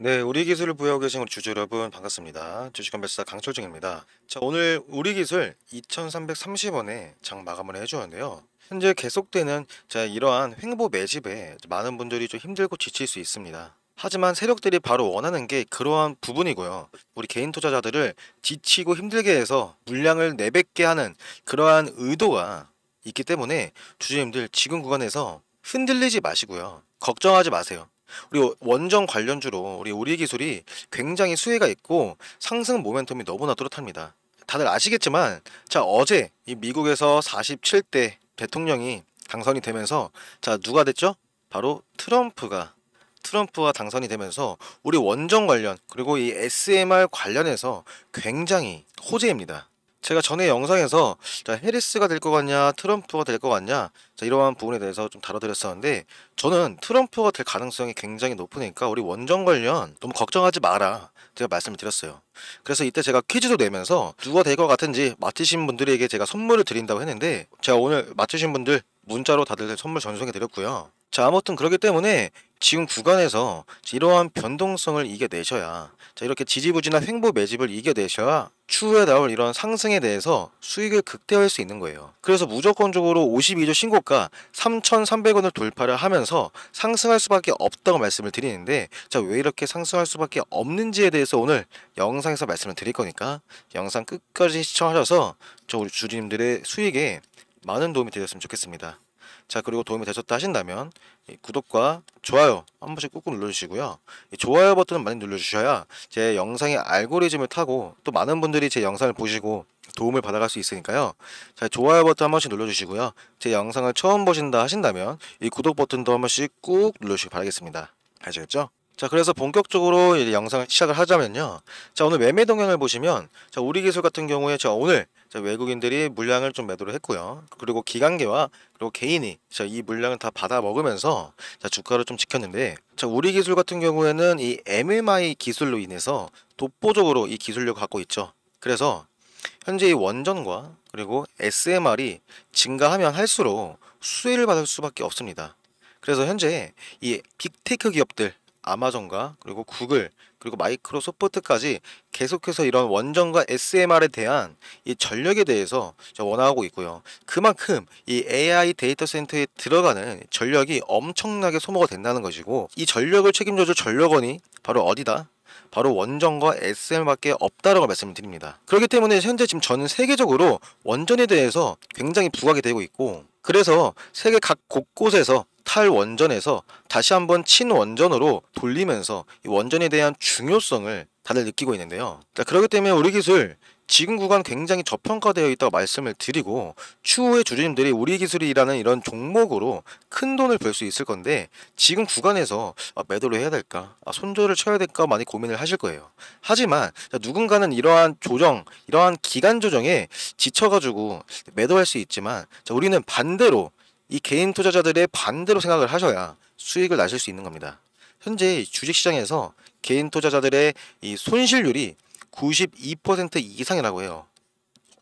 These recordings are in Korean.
네, 우리 기술을 보유하고 계신 우리 주주 여러분 반갑습니다. 주식원 발사 강철중입니다. 자, 오늘 우리 기술 2,330원에 장 마감을 해주었는데요. 현재 계속되는 자, 이러한 횡보 매집에 많은 분들이 좀 힘들고 지칠 수 있습니다. 하지만 세력들이 바로 원하는 게 그러한 부분이고요. 우리 개인 투자자들을 지치고 힘들게 해서 물량을 내뱉게 하는 그러한 의도가 있기 때문에 주주님들 지금 구간에서 흔들리지 마시고요. 걱정하지 마세요. 우리 원정 관련주로 우리 우리 기술이 굉장히 수혜가 있고 상승 모멘텀이 너무나 뚜렷합니다. 다들 아시겠지만 자 어제 이 미국에서 47대 대통령이 당선이 되면서 자 누가 됐죠? 바로 트럼프가 트럼프가 당선이 되면서 우리 원정 관련 그리고 이 SMR 관련해서 굉장히 호재입니다. 제가 전에 영상에서 자, 해리스가 될 것 같냐 트럼프가 될 것 같냐 자, 이러한 부분에 대해서 좀 다뤄드렸었는데 저는 트럼프가 될 가능성이 굉장히 높으니까 우리 원정 관련 너무 걱정하지 마라 제가 말씀을 드렸어요 그래서 이때 제가 퀴즈도 내면서 누가 될 것 같은지 맡으신 분들에게 제가 선물을 드린다고 했는데 제가 오늘 맡으신 분들 문자로 다들 선물 전송해 드렸고요 자, 아무튼 그렇기 때문에 지금 구간에서 이러한 변동성을 이겨내셔야 자, 이렇게 지지부진한 횡보 매집을 이겨내셔야 추후에 나올 이런 상승에 대해서 수익을 극대화할 수 있는 거예요. 그래서 무조건적으로 52조 신고가 3,300원을 돌파를 하면서 상승할 수밖에 없다고 말씀을 드리는데 자, 왜 이렇게 상승할 수밖에 없는지에 대해서 오늘 영상에서 말씀을 드릴 거니까 영상 끝까지 시청하셔서 저 우리 주주님들의 수익에 많은 도움이 되셨으면 좋겠습니다. 자 그리고 도움이 되셨다 하신다면 구독과 좋아요 한 번씩 꾹꾹 눌러주시고요. 좋아요 버튼을 많이 눌러주셔야 제 영상의 알고리즘을 타고 또 많은 분들이 제 영상을 보시고 도움을 받아갈 수 있으니까요. 자 좋아요 버튼 한 번씩 눌러주시고요. 제 영상을 처음 보신다 하신다면 이 구독 버튼도 한 번씩 꾹 눌러주시기 바라겠습니다. 아시겠죠? 자 그래서 본격적으로 이제 영상을 시작을 하자면요 자 오늘 매매 동향을 보시면 자 우리기술 같은 경우에 자 오늘 자, 외국인들이 물량을 좀 매도를 했고요 그리고 기관계와 그리고 개인이 자, 이 물량을 다 받아 먹으면서 자, 주가를 좀 지켰는데 자, 우리기술 같은 경우에는 이 MMI 기술로 인해서 독보적으로 이 기술력을 갖고 있죠 그래서 현재 이 원전과 그리고 SMR이 증가하면 할수록 수혜를 받을 수밖에 없습니다 그래서 현재 이 빅테크 기업들 아마존과 그리고 구글 그리고 마이크로소프트까지 계속해서 이런 원전과 SMR에 대한 이 전력에 대해서 원하고 있고요. 그만큼 이 AI 데이터 센터에 들어가는 전력이 엄청나게 소모가 된다는 것이고 이 전력을 책임져줄 전력원이 바로 어디다? 바로 원전과 SM밖에 없다라고 말씀드립니다. 그렇기 때문에 현재 지금 전 세계적으로 원전에 대해서 굉장히 부각이 되고 있고 그래서 세계 각 곳곳에서 탈원전에서 다시 한번 친원전으로 돌리면서 원전에 대한 중요성을 다들 느끼고 있는데요. 자, 그렇기 때문에 우리 기술 지금 구간 굉장히 저평가되어 있다고 말씀을 드리고 추후에 주주님들이 우리 기술이라는 이런 종목으로 큰 돈을 벌 수 있을 건데 지금 구간에서 아, 매도를 해야 될까 아, 손절을 쳐야 될까 많이 고민을 하실 거예요 하지만 누군가는 이러한 조정 이러한 기간 조정에 지쳐가지고 매도할 수 있지만 우리는 반대로 이 개인 투자자들의 반대로 생각을 하셔야 수익을 나실 수 있는 겁니다 현재 주식시장에서 개인 투자자들의 이 손실률이 92% 이상이라고 해요.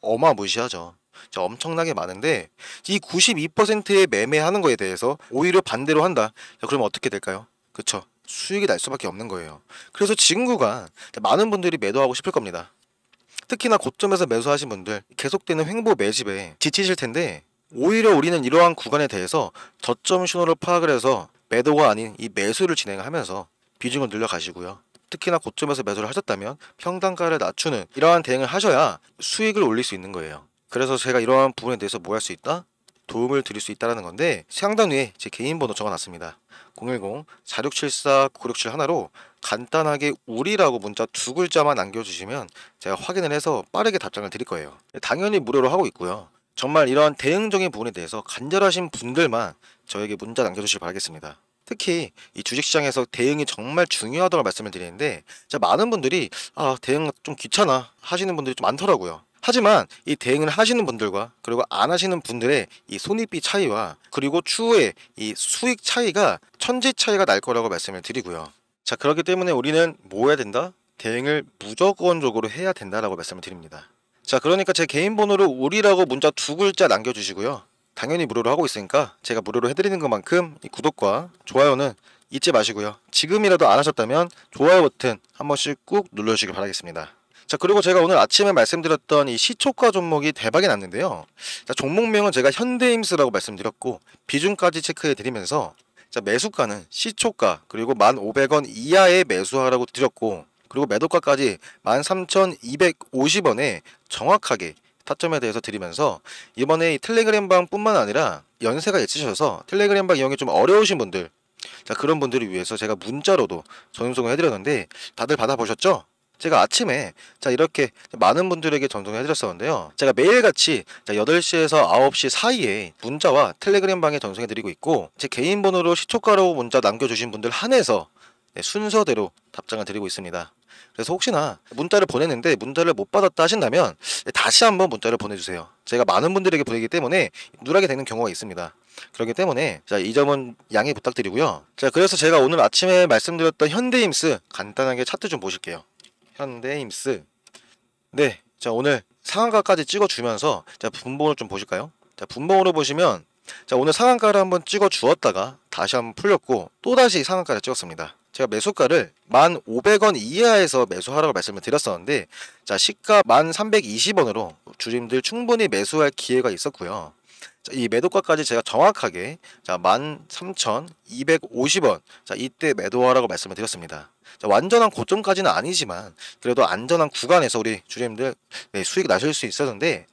어마무시하죠. 엄청나게 많은데 이 92%에 매매하는 거에 대해서 오히려 반대로 한다. 그럼 어떻게 될까요? 그렇 수익이 날 수밖에 없는 거예요. 그래서 지금구가 많은 분들이 매도하고 싶을 겁니다. 특히나 고점에서 매수하신 분들 계속되는 횡보 매집에 지치실 텐데 오히려 우리는 이러한 구간에 대해서 저점 신호를 파악을 해서 매도가 아닌 이 매수를 진행하면서 비중을 늘려가시고요. 특히나 고점에서 매수를 하셨다면 평단가를 낮추는 이러한 대응을 하셔야 수익을 올릴 수 있는 거예요. 그래서 제가 이러한 부분에 대해서 뭐 할 수 있다? 도움을 드릴 수 있다는 라 건데 상단 위에 제 개인 번호 적어놨습니다. 010-4674-9671로 간단하게 우리라고 문자 두 글자만 남겨주시면 제가 확인을 해서 빠르게 답장을 드릴 거예요. 당연히 무료로 하고 있고요. 정말 이러한 대응적인 부분에 대해서 간절하신 분들만 저에게 문자 남겨주시길 바라겠습니다. 특히 이 주식시장에서 대응이 정말 중요하다고 말씀을 드리는데 진 많은 분들이 아 대응 좀 귀찮아 하시는 분들이 좀 많더라고요. 하지만 이 대응을 하시는 분들과 그리고 안 하시는 분들의 이 손익비 차이와 그리고 추후에 이 수익 차이가 천지 차이가 날 거라고 말씀을 드리고요. 자 그렇기 때문에 우리는 뭐 해야 된다? 대응을 무조건적으로 해야 된다라고 말씀을 드립니다. 자 그러니까 제 개인 번호로 우리라고 문자 두 글자 남겨주시고요. 당연히 무료로 하고 있으니까 제가 무료로 해드리는 것만큼 구독과 좋아요는 잊지 마시고요. 지금이라도 안 하셨다면 좋아요 버튼 한 번씩 꾹 눌러주시길 바라겠습니다. 자 그리고 제가 오늘 아침에 말씀드렸던 이 시초가 종목이 대박이 났는데요. 자, 종목명은 제가 현대임스라고 말씀드렸고 비중까지 체크해드리면서 자, 매수가는 시초가 그리고 1,500원 이하의 매수하라고 드렸고 그리고 매도가까지 13,250원에 정확하게 타점에 대해서 드리면서 이번에 이 텔레그램방뿐만 아니라 연세가 있으셔서 텔레그램방 이용이 좀 어려우신 분들 자 그런 분들을 위해서 제가 문자로도 전송을 해드렸는데 다들 받아보셨죠? 제가 아침에 자 이렇게 많은 분들에게 전송 해드렸었는데요 제가 매일같이 자 8시에서 9시 사이에 문자와 텔레그램 방에 전송해드리고 있고 제 개인 번호로 시초가로 문자 남겨주신 분들 한해서 네, 순서대로 답장을 드리고 있습니다. 그래서 혹시나 문자를 보냈는데 문자를 못 받았다 하신다면 다시 한번 문자를 보내주세요. 제가 많은 분들에게 보내기 때문에 누락이 되는 경우가 있습니다. 그렇기 때문에 자, 이 점은 양해 부탁드리고요. 자, 그래서 제가 오늘 아침에 말씀드렸던 현대임스 간단하게 차트 좀 보실게요. 현대임스 네, 자 오늘 상한가까지 찍어주면서 자 분봉을 좀 보실까요? 자 분봉으로 보시면 자 오늘 상한가를 한번 찍어주었다가 다시 한번 풀렸고 또다시 상한가를 찍었습니다. 제가 매수가를 1,500원 이하에서 매수하라고 말씀을 드렸었는데 자 시가 1,320원으로 주님들 충분히 매수할 기회가 있었고요. 자, 이 매도가까지 제가 정확하게 자 13,250원 자 이때 매도하라고 말씀을 드렸습니다. 자, 완전한 고점까지는 아니지만 그래도 안전한 구간에서 우리 주님들 네, 수익 나실 수 있었는데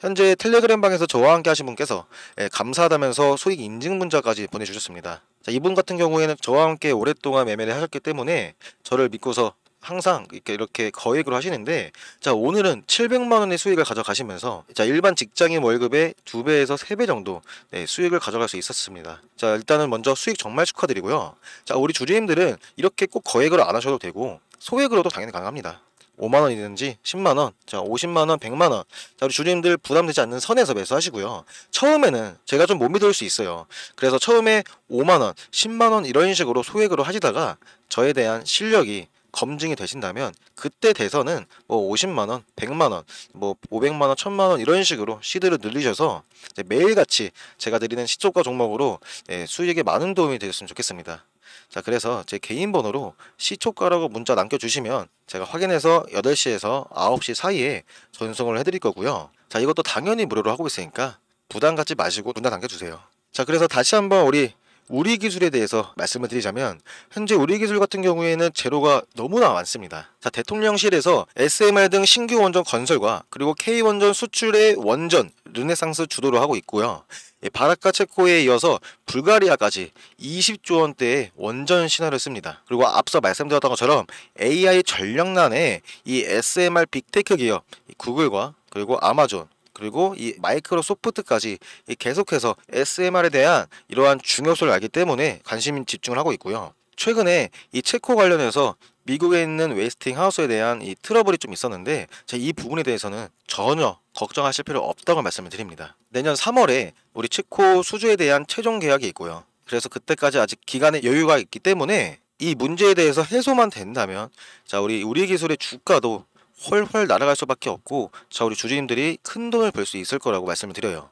현재 텔레그램 방에서 저와 함께 하신 분께서 예, 감사하다면서 소익 인증 문자까지 보내주셨습니다. 이분 같은 경우에는 저와 함께 오랫동안 매매를 하셨기 때문에 저를 믿고서 항상 이렇게, 이렇게 거액으로 하시는데 자 오늘은 700만 원의 수익을 가져가시면서 자 일반 직장인 월급의 두 배에서 세 배 정도 네, 수익을 가져갈 수 있었습니다. 자 일단은 먼저 수익 정말 축하드리고요. 자 우리 주주님들은 이렇게 꼭 거액으로 안 하셔도 되고 소액으로도 당연히 가능합니다. 5만원이든지 10만원, 자 50만원, 100만원 자 우리 주주님들 부담되지 않는 선에서 매수하시고요. 처음에는 제가 좀 못 믿을 수 있어요. 그래서 처음에 5만원, 10만원 이런 식으로 소액으로 하시다가 저에 대한 실력이 검증이 되신다면 그때 돼서는 뭐 50만원, 100만원, 뭐 500만원, 1000만원 이런 식으로 시드를 늘리셔서 매일같이 제가 드리는 시초과 종목으로 예, 수익에 많은 도움이 되셨으면 좋겠습니다. 자 그래서 제 개인 번호로 시초가라고 문자 남겨주시면 제가 확인해서 8시에서 9시 사이에 전송을 해드릴 거고요 자 이것도 당연히 무료로 하고 있으니까 부담 갖지 마시고 문자 남겨주세요 자 그래서 다시 한번 우리 우리 기술에 대해서 말씀을 드리자면 현재 우리 기술 같은 경우에는 제로가 너무나 많습니다. 자, 대통령실에서 SMR 등 신규 원전 건설과 그리고 K 원전 수출의 원전 르네상스 주도를 하고 있고요. 예, 바라카 체코에 이어서 불가리아까지 20조 원대의 원전 신화를 씁니다. 그리고 앞서 말씀드렸던 것처럼 AI 전력난에 이 SMR 빅테크 기업 구글과 그리고 아마존 그리고 이 마이크로소프트까지 계속해서 SMR에 대한 이러한 중요성을 알기 때문에 관심 이 집중을 하고 있고요. 최근에 이 체코 관련해서 미국에 있는 웨이스팅 하우스에 대한 이 트러블이 좀 있었는데 이 부분에 대해서는 전혀 걱정하실 필요 없다고 말씀을 드립니다. 내년 3월에 우리 체코 수주에 대한 최종 계약이 있고요. 그래서 그때까지 아직 기간의 여유가 있기 때문에 이 문제에 대해서 해소만 된다면 자 우리 우리 기술의 주가도 훨훨 날아갈 수밖에 없고 자 우리 주주님들이 큰 돈을 벌 수 있을 거라고 말씀을 드려요.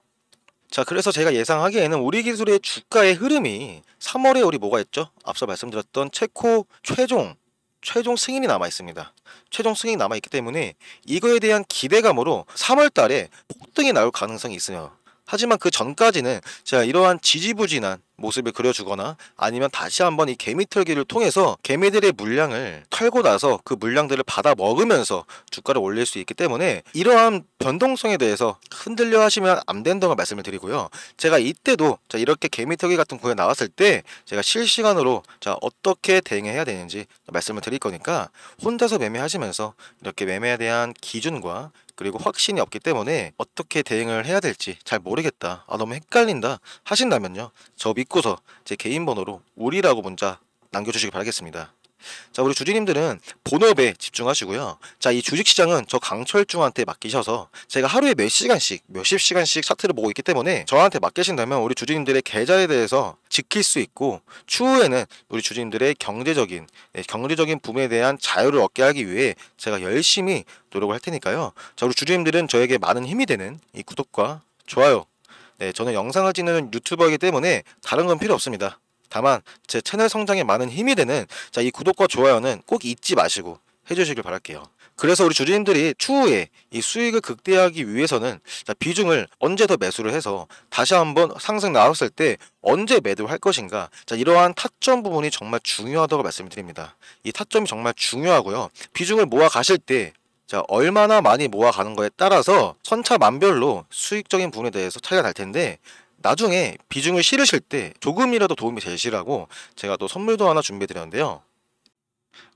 자 그래서 제가 예상하기에는 우리 기술의 주가의 흐름이 3월에 우리 뭐가 있죠? 앞서 말씀드렸던 체코 최종 최종 승인이 남아 있습니다. 최종 승인이 남아 있기 때문에 이거에 대한 기대감으로 3월 달에 폭등이 나올 가능성이 있어요. 하지만 그 전까지는 제가 이러한 지지부진한 모습을 그려주거나 아니면 다시 한번 이 개미털기를 통해서 개미들의 물량을 털고 나서 그 물량들을 받아 먹으면서 주가를 올릴 수 있기 때문에 이러한 변동성에 대해서 흔들려 하시면 안 된다고 말씀을 드리고요. 제가 이때도 이렇게 개미털기 같은 구에 나왔을 때 제가 실시간으로 어떻게 대응해야 되는지 말씀을 드릴 거니까 혼자서 매매하시면서 이렇게 매매에 대한 기준과 그리고 확신이 없기 때문에 어떻게 대응을 해야 될지 잘 모르겠다 아 너무 헷갈린다 하신다면요 저 믿고서 제 개인 번호로 우리라고 문자 남겨주시기 바라겠습니다 자, 우리 주주님들은 본업에 집중하시고요. 자, 이 주식시장은 저 강철중한테 맡기셔서 제가 하루에 몇 시간씩, 몇십 시간씩 차트를 보고 있기 때문에 저한테 맡기신다면 우리 주주님들의 계좌에 대해서 지킬 수 있고 추후에는 우리 주주님들의 경제적인 네, 경제적인 부에 대한 자유를 얻게 하기 위해 제가 열심히 노력을 할 테니까요. 자, 우리 주주님들은 저에게 많은 힘이 되는 이 구독과 좋아요. 네, 저는 영상을 찍는 유튜버이기 때문에 다른 건 필요 없습니다. 다만 제 채널 성장에 많은 힘이 되는 자, 이 구독과 좋아요는 꼭 잊지 마시고 해주시길 바랄게요. 그래서 우리 주주님들이 추후에 이 수익을 극대화하기 위해서는 자, 비중을 언제 더 매수를 해서 다시 한번 상승 나왔을 때 언제 매도를 할 것인가 자, 이러한 타점 부분이 정말 중요하다고 말씀 드립니다. 이 타점이 정말 중요하고요. 비중을 모아 가실 때 자, 얼마나 많이 모아가는 거에 따라서 선차만별로 수익적인 부분에 대해서 차이가 날 텐데 나중에 비중을 실으실 때 조금이라도 도움이 되시라고 제가 또 선물도 하나 준비해 드렸는데요.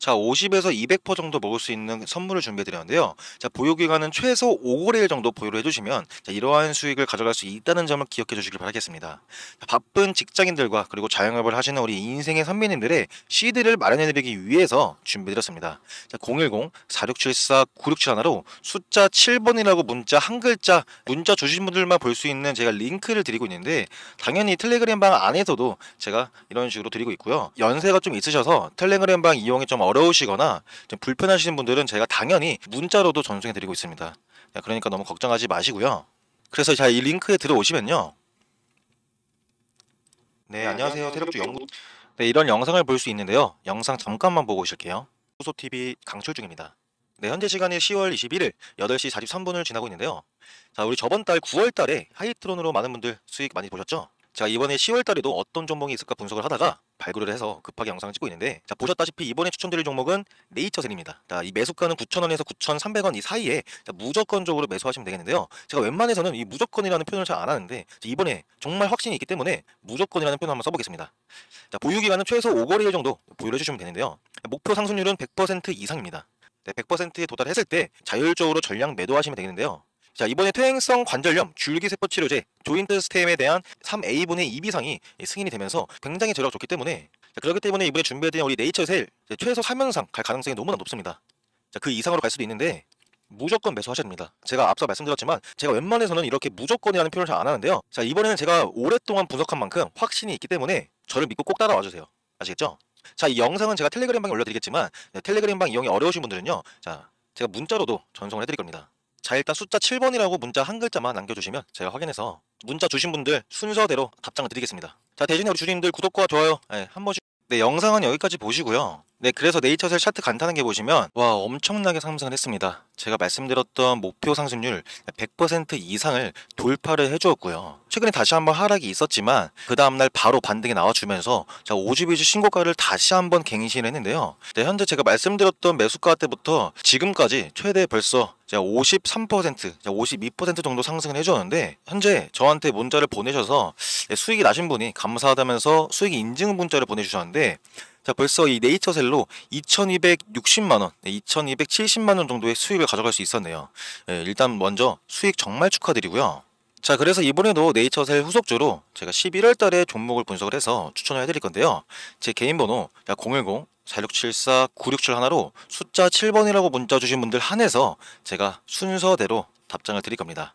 자, 50에서 200% 정도 먹을 수 있는 선물을 준비해 드렸는데요. 자, 보유 기간은 최소 5거래일 정도 보유를 해 주시면 이러한 수익을 가져갈 수 있다는 점을 기억해 주시길 바라겠습니다. 자, 바쁜 직장인들과 그리고 자영업을 하시는 우리 인생의 선배님들의 CD를 마련해 드리기 위해서 준비해 드렸습니다. 자, 010-4674-9671로 숫자 7번이라고 문자 한 글자 문자 주신 분들만 볼 수 있는 제가 링크를 드리고 있는데 당연히 텔레그램 방 안에서도 제가 이런 식으로 드리고 있고요. 연세가 좀 있으셔서 텔레그램 방 이용이 좀 어려 어려우시거나 좀 불편하신 분들은 제가 당연히 문자로도 전송해 드리고 있습니다. 그러니까 너무 걱정하지 마시고요. 그래서 자이 링크에 들어오시면요. 네, 네 안녕하세요. 태럭주 연구 네, 이런 영상을 볼 수 있는데요. 영상 잠깐만 보고 오실게요. 소소TV 강철 중입니다. 네, 현재 시간이 10월 21일 8시 43분을 지나고 있는데요. 자, 우리 저번 달 9월 달에 하이트론으로 많은 분들 수익 많이 보셨죠? 제 이번에 10월달에도 어떤 종목이 있을까 분석을 하다가 네. 발굴을 해서 급하게 영상을 찍고 있는데 자 보셨다시피 이번에 추천드릴 종목은 네이처젠입니다. 자, 이 매수가는 9,000원에서 9,300원 이 사이에 자, 무조건적으로 매수하시면 되겠는데요. 제가 웬만해서는 이 무조건이라는 표현을 잘 안 하는데 이번에 정말 확신이 있기 때문에 무조건이라는 표현을 한번 써보겠습니다. 자, 보유기간은 최소 5거래일 정도 보유를 해주시면 되는데요. 목표 상승률은 100% 이상입니다. 100%에 도달했을 때 자율적으로 전량 매도하시면 되겠는데요. 자, 이번에 퇴행성 관절염 줄기세포 치료제 조인트 스템에 대한 3A분의 2 비상이 승인이 되면서 굉장히 저력 좋기 때문에 자, 그렇기 때문에 이번에 준비된 해 우리 네이처셀 최소 3연상 갈 가능성이 너무나 높습니다. 자, 그 이상으로 갈 수도 있는데 무조건 매수하셔야 됩니다. 제가 앞서 말씀드렸지만 제가 웬만해서는 이렇게 무조건이라는 표현을 잘 안 하는데요. 자, 이번에는 제가 오랫동안 분석한 만큼 확신이 있기 때문에 저를 믿고 꼭 따라와 주세요. 아시겠죠? 자, 이 영상은 제가 텔레그램 방에 올려드리겠지만 네, 텔레그램 방 이용이 어려우신 분들은요. 자, 제가 문자로도 전송을 해드릴 겁니다. 자 일단 숫자 7번이라고 문자 한 글자만 남겨주시면 제가 확인해서 문자 주신 분들 순서대로 답장을 드리겠습니다. 자대진에 우리 주님들 구독과 좋아요 네, 한 번씩 네 영상은 여기까지 보시고요. 네 그래서 네이처셀 차트 간단하게 보시면 와 엄청나게 상승을 했습니다. 제가 말씀드렸던 목표 상승률 100% 이상을 돌파를 해주었고요. 최근에 다시 한번 하락이 있었지만 그 다음날 바로 반등이 나와주면서 자 52주 신고가를 다시 한번 갱신했는데요. 네 현재 제가 말씀드렸던 매수가 때부터 지금까지 최대 벌써 제가 53% 52% 정도 상승을 해주었는데 현재 저한테 문자를 보내셔서 네, 수익이 나신 분이 감사하다면서 수익 인증 문자를 보내주셨는데 자 벌써 이 네이처셀로 2260만원 2270만원 정도의 수익을 가져갈 수 있었네요 예, 일단 먼저 수익 정말 축하드리고요 자 그래서 이번에도 네이처셀 후속주로 제가 11월 달에 종목을 분석을 해서 추천을 해드릴 건데요 제 개인 번호 010 4674, 967 하나로 숫자 7번이라고 문자 주신 분들 한해서 제가 순서대로 답장을 드릴 겁니다.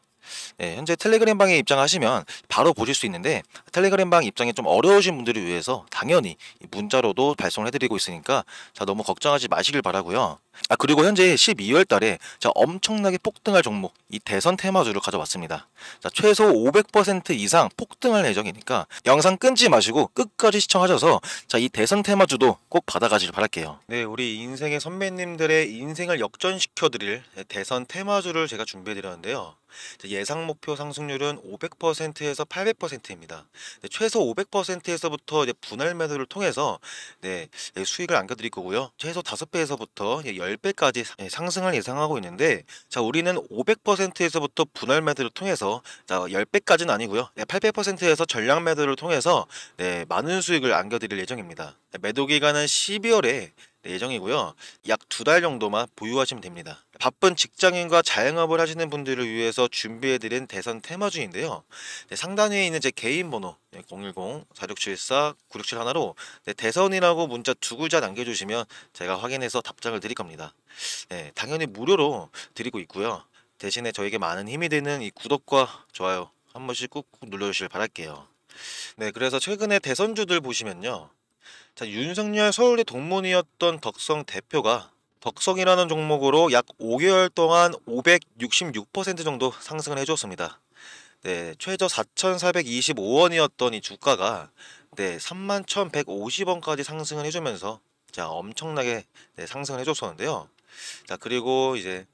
네, 현재 텔레그램 방에 입장하시면 바로 보실 수 있는데 텔레그램 방 입장이 좀 어려우신 분들을 위해서 당연히 문자로도 발송을 해드리고 있으니까 자 너무 걱정하지 마시길 바라고요. 아 그리고 현재 12월 달에 자 엄청나게 폭등할 종목 이 대선 테마주를 가져왔습니다. 자 최소 500% 이상 폭등할 예정이니까 영상 끊지 마시고 끝까지 시청하셔서 자 이 대선 테마주도 꼭 받아가시길 바랄게요. 네 우리 인생의 선배님들의 인생을 역전시켜드릴 대선 테마주를 제가 준비해드렸는데요. 예상 목표 상승률은 500%에서 800%입니다. 최소 500%에서부터 분할 매도를 통해서 네, 예, 수익을 안겨드릴 거고요. 최소 5배에서부터 10배까지 예, 상승을 예상하고 있는데 자 우리는 500%에서부터 분할 매도를 통해서 10배까지는 아니고요. 800%에서 전량 매도를 통해서 많은 수익을 안겨드릴 예정입니다. 매도 기간은 12월에 예정이고요. 약 두 달 정도만 보유하시면 됩니다. 바쁜 직장인과 자영업을 하시는 분들을 위해서 준비해드린 대선 테마주인데요. 네, 상단에 있는 제 개인 번호 010-4674-9671로 대선이라고 문자 두 글자 남겨주시면 제가 확인해서 답장을 드릴 겁니다. 네, 당연히 무료로 드리고 있고요. 대신에 저에게 많은 힘이 되는 이 구독과 좋아요 한 번씩 꾹꾹 눌러주시길 바랄게요. 네, 그래서 최근에 대선주들 보시면요. 자, 윤석열 서울대 동문이었던 덕성 대표가 덕성이라는 종목으로 약 5개월 동안 566% 정도 상승을 해줬습니다. 네, 최저 4,425원이었던 이 주가가 네, 31,150원까지 상승을 해주면서 자, 엄청나게 네, 상승을 해줬었는데요. 자, 그리고 이제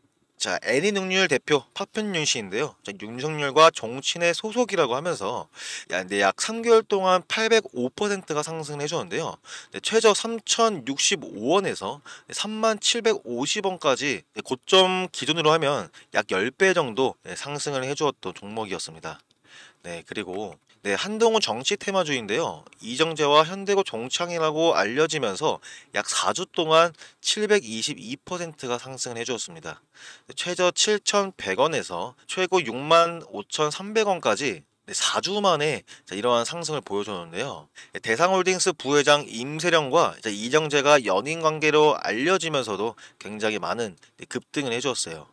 자, 애니능률 대표 파편윤 씨인데요. 자, 윤석열과 정치인의 소속이라고 하면서 야, 네, 약 3개월 동안 805%가 상승해 을 줬는데요. 네, 최저 3,065원에서 3,750원까지 네, 고점 기준으로 하면 약 10배 정도 네, 상승을 해 주었던 종목이었습니다. 네, 그리고 네, 한동훈 정치 테마주인데요. 이정재와 현대고 종창이라고 알려지면서 약 4주 동안 722%가 상승을 해주었습니다. 네, 최저 7,100원에서 최고 6 5,300원까지 4주 만에 이러한 상승을 보여줬는데요. 네, 대상홀딩스 부회장 임세령과 이정재가 연인 관계로 알려지면서도 굉장히 많은 네, 급등을 해주었어요.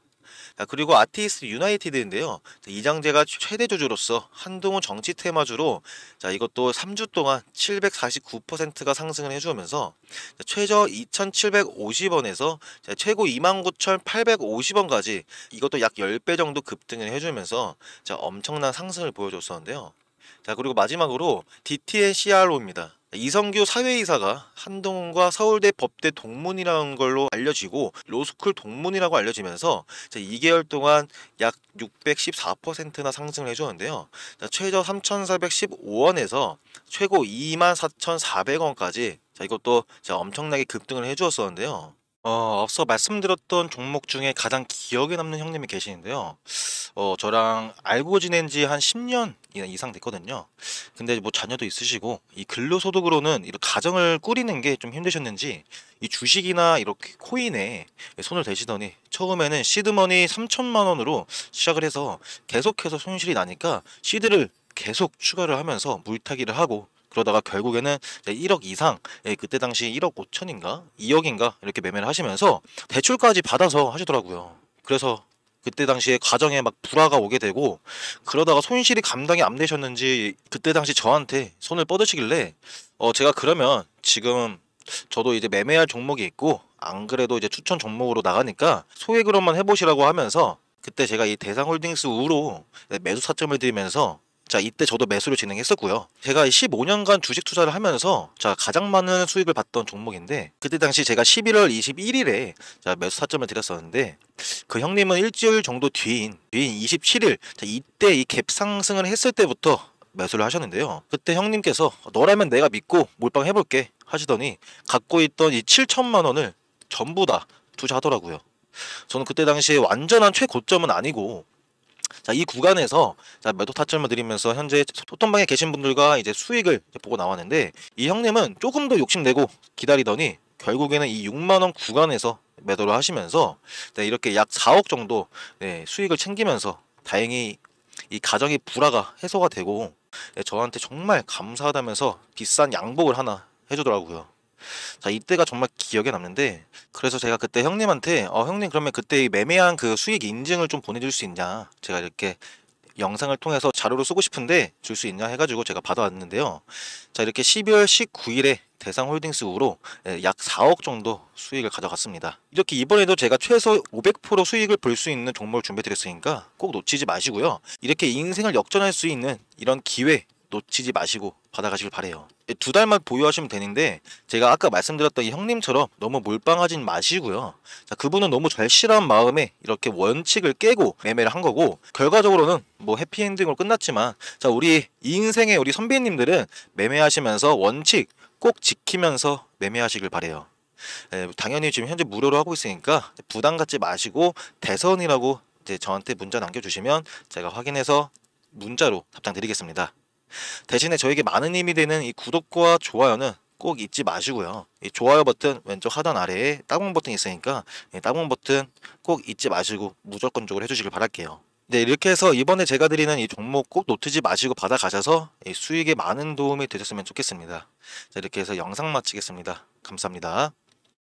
아, 그리고 아티스트 유나이티드인데요. 이장재가 최대 주주로서 한동훈 정치 테마주로 자, 이것도 3주 동안 749%가 상승을 해주면서 최저 2,750원에서 최고 29,850원까지 이것도 약 10배 정도 급등을 해주면서 자, 엄청난 상승을 보여줬었는데요. 자, 그리고 마지막으로 DTNCRO입니다. 이성규 사회이사가 한동훈과 서울대 법대 동문이라는 걸로 알려지고 로스쿨 동문이라고 알려지면서 2개월 동안 약 614%나 상승을 해주는데요. 었 최저 3,415원에서 최고 24,400원까지 이것도 엄청나게 급등을 해주었었는데요. 어 앞서 말씀드렸던 종목 중에 가장 기억에 남는 형님이 계시는데요. 어 저랑 알고 지낸 지 한 10년 이상 됐거든요. 근데 뭐 자녀도 있으시고 이 근로소득으로는 이런 가정을 꾸리는 게 좀 힘드셨는지 이 주식이나 이렇게 코인에 손을 대시더니 처음에는 시드머니 3천만 원으로 시작을 해서 계속해서 손실이 나니까 시드를 계속 추가를 하면서 물타기를 하고 그러다가 결국에는 1억 이상 예, 그때 당시 1억 5천인가 2억인가 이렇게 매매를 하시면서 대출까지 받아서 하시더라고요. 그래서 그때 당시에 가정에막 불화가 오게 되고 그러다가 손실이 감당이 안 되셨는지 그때 당시 저한테 손을 뻗으시길래 어 제가 그러면 지금 저도 이제 매매할 종목이 있고 안 그래도 이제 추천 종목으로 나가니까 소액으로만 해보시라고 하면서 그때 제가 이 대상홀딩스 우로 매수 사점을 드리면서 자 이때 저도 매수를 진행했었고요. 제가 15년간 주식 투자를 하면서 자 가장 많은 수익을 봤던 종목인데 그때 당시 제가 11월 21일에 자 매수 사점을 드렸었는데 그 형님은 일주일 정도 뒤인 뒤인 27일 자 이때 이갭 상승을 했을 때부터 매수를 하셨는데요. 그때 형님께서 너라면 내가 믿고 몰빵 해볼게 하시더니 갖고 있던 이 7천만 원을 전부 다 투자하더라고요. 저는 그때 당시에 완전한 최고점은 아니고 자, 이 구간에서 자, 매도 타점을 드리면서 현재 소통방에 계신 분들과 이제 수익을 이제 보고 나왔는데 이 형님은 조금 더 욕심내고 기다리더니 결국에는 이 6만 원 구간에서 매도를 하시면서 네, 이렇게 약 4억 정도 네, 수익을 챙기면서 다행히 이 가정의 불화가 해소가 되고 네, 저한테 정말 감사하다면서 비싼 양복을 하나 해주더라고요. 자, 이때가 정말 기억에 남는데 그래서 제가 그때 형님한테 어, 형님 그러면 그때 매매한 그 수익 인증을 좀 보내줄 수 있냐 제가 이렇게 영상을 통해서 자료로 쓰고 싶은데 줄 수 있냐 해가지고 제가 받아왔는데요. 자 이렇게 12월 19일에 대상홀딩스 으로약 예, 4억 정도 수익을 가져갔습니다. 이렇게 이번에도 제가 최소 500% 수익을 볼 수 있는 종목을 준비해드렸으니까 꼭 놓치지 마시고요. 이렇게 인생을 역전할 수 있는 이런 기회 놓치지 마시고 받아가시길 바래요. 예, 두 달만 보유하시면 되는데 제가 아까 말씀드렸던 이 형님처럼 너무 몰빵하진 마시고요. 자, 그분은 너무 절실한 마음에 이렇게 원칙을 깨고 매매를 한 거고 결과적으로는 뭐 해피엔딩으로 끝났지만 자, 우리 인생의 우리 선배님들은 매매하시면서 원칙 꼭 지키면서 매매하시길 바래요. 예, 당연히 지금 현재 무료로 하고 있으니까 부담 갖지 마시고 대선이라고 이제 저한테 문자 남겨주시면 제가 확인해서 문자로 답장 드리겠습니다. 대신에 저에게 많은 힘이 되는 이 구독과 좋아요는 꼭 잊지 마시고요. 이 좋아요 버튼 왼쪽 하단 아래에 따봉 버튼 이 있으니까 따봉 버튼 꼭 잊지 마시고 무조건적으로 해주시길 바랄게요. 네, 이렇게 해서 이번에 제가 드리는 이 종목 꼭 놓치지 마시고 받아가셔서 이 수익에 많은 도움이 되셨으면 좋겠습니다. 자, 이렇게 해서 영상 마치겠습니다. 감사합니다.